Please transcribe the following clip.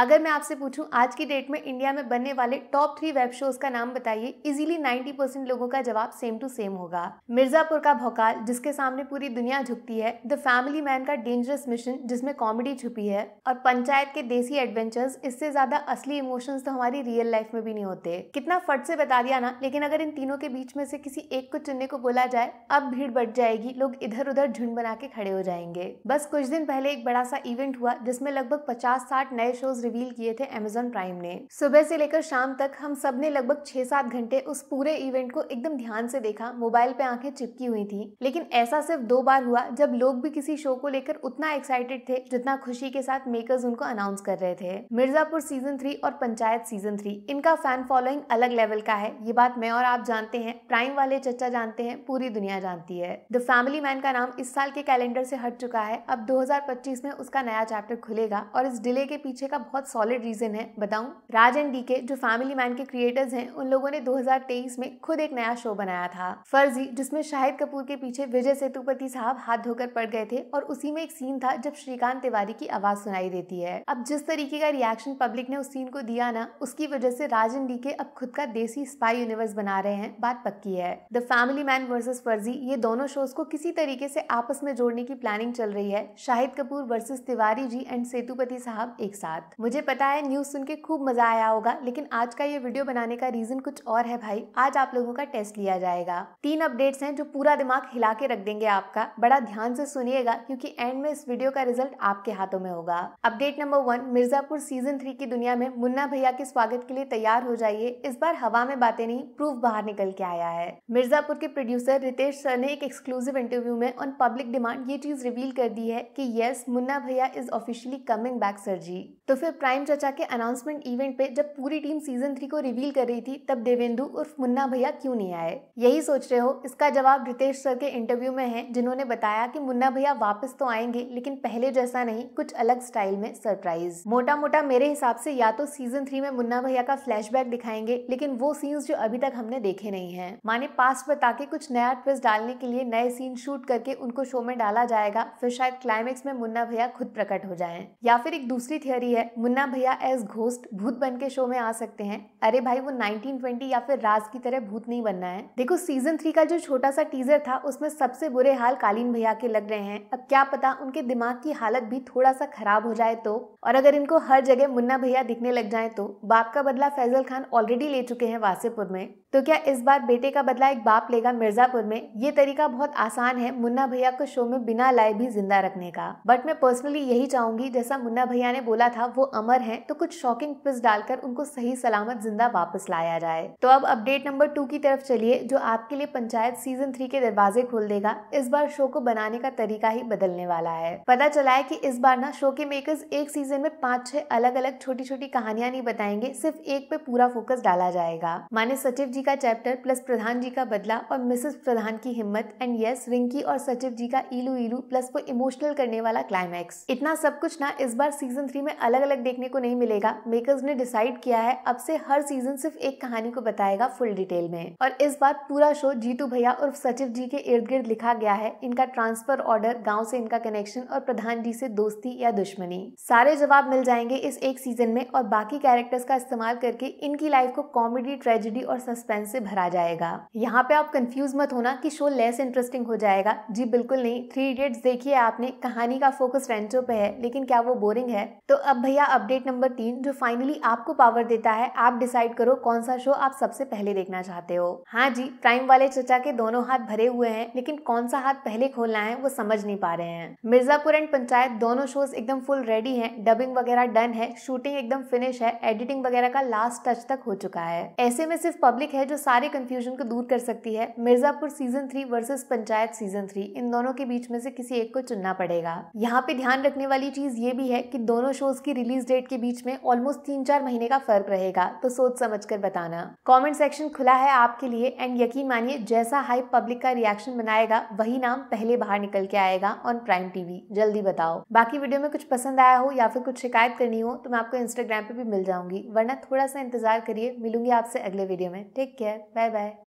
अगर मैं आपसे पूछूं आज की डेट में इंडिया में बनने वाले टॉप थ्री वेब शोज का नाम बताइए इजीली 90 परसेंट लोगों का जवाब सेम टू सेम होगा मिर्जापुर का भोकाल जिसके सामने पूरी दुनिया झुकती है द फैमिली मैन का डेंजरस मिशन जिसमें कॉमेडी छुपी है और पंचायत के देसी एडवेंचर्स इससे ज्यादा असली इमोशंस तो हमारी रियल लाइफ में भी नहीं होते कितना फट से बता दिया ना लेकिन अगर इन तीनों के बीच में से किसी एक को चुनने को बोला जाए अब भीड़ बढ़ जाएगी लोग इधर उधर झुंड बना के खड़े हो जाएंगे बस कुछ दिन पहले एक बड़ा सा इवेंट हुआ जिसमें लगभग पचास साठ नए शोज रिवील किए थे अमेजोन प्राइम ने सुबह से लेकर शाम तक हम सब ने लगभग छह सात घंटे उस पूरे इवेंट को एकदम ध्यान से देखा मोबाइल पे आंखें चिपकी हुई थी लेकिन ऐसा सिर्फ दो बार हुआ जब लोग भी किसी शो को लेकर उतना एक्साइटेड थे जितना खुशी के साथ मेकर्स उनको अनाउंस कर रहे थे मिर्जापुर सीजन थ्री और पंचायत सीजन थ्री इनका फैन फॉलोइंग अलग लेवल का है ये बात मैं और आप जानते हैं प्राइम वाले चचा जानते हैं पूरी दुनिया जानती है द फैमिली मैन का नाम इस साल के कैलेंडर से हट चुका है अब 2025 में उसका नया चैप्टर खुलेगा और इस डिले के पीछे का बहुत बहुत सॉलिड रीज़न है बताऊं राज एंड डी के जो फैमिली मैन के क्रिएटर्स हैं उन लोगों ने 2023 में खुद एक नया शो बनाया था फर्जी जिसमें शाहिद कपूर के पीछे विजय सेतुपति साहब हाथ धोकर पड़ गए थे और उसी में एक सीन था जब श्रीकांत तिवारी की आवाज सुनाई देती है अब जिस तरीके का रिएक्शन पब्लिक ने उस सीन को दिया ना उसकी वजह से राजन डी के अब खुद का देसी स्पाई यूनिवर्स बना रहे हैं बात पक्की है द फैमिली मैन वर्सेज फर्जी ये दोनों शोज को किसी तरीके से आपस में जोड़ने की प्लानिंग चल रही है शाहिद कपूर वर्सेज तिवारी जी एंड सेतुपति साहब एक साथ मुझे पता है न्यूज़ सुन के खूब मज़ा आया होगा लेकिन आज का ये वीडियो बनाने का रीज़न कुछ और है भाई आज आप लोगों का टेस्ट लिया जाएगा तीन अपडेट्स हैं जो पूरा दिमाग हिला के रख देंगे आपका बड़ा ध्यान से सुनिएगा क्योंकि एंड में इस वीडियो का रिजल्ट आपके हाथों में होगा update number one Mirzapur season three की दुनिया में मुन्ना भैया के स्वागत के लिए तैयार हो जाइए इस बार हवा में बातें नहीं प्रूफ बाहर निकल के आया है मिर्जापुर के प्रोड्यूसर रितेश सर ने एक एक्सक्लूसिव इंटरव्यू में ऑन पब्लिक डिमांड ये चीज रिवील कर दी है की येस मुन्ना भैया is officially coming back sir ji तो फिर ट्विटर प्राइम चचा के अनाउंसमेंट इवेंट पे जब पूरी टीम सीजन थ्री को रिवील कर रही थी तब देवेंदु उर्फ मुन्ना भैया क्यों नहीं आए यही सोच रहे हो इसका जवाब रितेश सर के इंटरव्यू में है जिन्होंने बताया कि मुन्ना भैया वापस तो आएंगे लेकिन पहले जैसा नहीं कुछ अलग स्टाइल में सरप्राइज मोटा मोटा मेरे हिसाब से या तो सीजन थ्री में मुन्ना भैया का फ्लैश दिखाएंगे लेकिन वो सीन्स जो अभी तक हमने देखे नहीं है माने पास्ट बता के कुछ नया ट्विस्ट डालने के लिए नए सीन शूट करके उनको शो में डाला जाएगा फिर शायद क्लाइमेक्स में मुन्ना भैया खुद प्रकट हो जाए या फिर एक दूसरी थियोरी है मुन्ना भैया एज घोस्ट भूत बन के शो में आ सकते हैं अरे भाई वो 1920 या फिर राज की तरह भूत नहीं बनना है देखो सीजन थ्री का जो छोटा सा टीजर था उसमें सबसे बुरे हाल कालीन भैया के लग रहे हैं अब क्या पता उनके दिमाग की हालत भी थोड़ा सा खराब हो जाए तो और अगर इनको हर जगह मुन्ना भैया दिखने लग जाए तो बाप का बदला फैजल खान ऑलरेडी ले चुके हैं वासेपुर में तो क्या इस बार बेटे का बदला एक बाप लेगा मिर्जापुर में ये तरीका बहुत आसान है मुन्ना भैया को शो में बिना लाए भी जिंदा रखने का बट मैं पर्सनली यही चाहूंगी जैसा मुन्ना भैया ने बोला था वो अमर हैं तो कुछ शॉकिंग ट्विस्ट डालकर उनको सही सलामत जिंदा वापस लाया जाए तो अब अपडेट नंबर टू की तरफ चलिए जो आपके लिए पंचायत सीजन थ्री के दरवाजे खोल देगा इस बार शो को बनाने का तरीका ही बदलने वाला है पता चला है की इस बार ना शो के मेकर्स एक सीजन में पाँच छह अलग अलग छोटी छोटी कहानियां नहीं बताएंगे सिर्फ एक पे पूरा फोकस डाला जाएगा माने सचिव जी जी का चैप्टर प्लस प्रधान जी का बदला और मिसेस प्रधान की हिम्मत एंड यस रिंकी और सचिव जी का इलू इलू प्लस वो इमोशनल करने वाला क्लाइमैक्स इतना सब कुछ ना इस बार सीजन थ्री में अलग अलग देखने को नहीं मिलेगा मेकर्स ने डिसाइड किया है अब से हर सीजन सिर्फ एक कहानी को बताएगा फुल डिटेल में और इस बार पूरा शो जीतू भैया और सचिव जी के इर्द गिर्द लिखा गया है इनका ट्रांसफर ऑर्डर गाँव से इनका कनेक्शन और प्रधान जी से दोस्ती या दुश्मनी सारे जवाब मिल जाएंगे इस एक सीजन में और बाकी कैरेक्टर्स का इस्तेमाल करके इनकी लाइफ को कॉमेडी ट्रेजिडी और सस्पेंस सस्पेंस से भरा जाएगा यहाँ पे आप कंफ्यूज मत होना कि शो लेस इंटरेस्टिंग हो जाएगा जी बिल्कुल नहीं थ्री इडियट्स देखिए आपने कहानी का फोकस रेंचो पे है लेकिन क्या वो बोरिंग है तो अब भैया अपडेट नंबर तीन जो फाइनली आपको पावर देता है आप डिसाइड करो कौन सा शो आप सबसे पहले देखना चाहते हो हाँ जी प्राइम वाले चचा के दोनों हाथ भरे हुए हैं लेकिन कौन सा हाथ पहले खोलना है वो समझ नहीं पा रहे हैं मिर्जापुर एंड पंचायत दोनों शोज एकदम फुल रेडी हैं डबिंग वगैरह डन है शूटिंग एकदम फिनिश है एडिटिंग वगैरह का लास्ट टच तक हो चुका है ऐसे में सिर्फ पब्लिक है है जो सारे कन्फ्यूजन को दूर कर सकती है Mirzapur season three versus Panchayat season three इन दोनों के बीच में से किसी एक को चुनना पड़ेगा यहाँ पे ध्यान रखने वाली चीज ये भी है कि दोनों शोज की रिलीज डेट के बीच में ऑलमोस्ट तीन चार महीने का फर्क रहेगा तो सोच समझ कर बताना कॉमेंट सेक्शन खुला है आपके लिए एंड यकीन मानिए जैसा हाई पब्लिक का रिएक्शन बनाएगा वही नाम पहले बाहर निकल के आएगा ऑन प्राइम टीवी जल्दी बताओ बाकी वीडियो में कुछ पसंद आया हो या फिर कुछ शिकायत करनी हो तो मैं आपको इंस्टाग्राम पे भी मिल जाऊंगी वरना थोड़ा सा इंतजार करिए मिलूंगी आपसे अगले वीडियो में take take care bye bye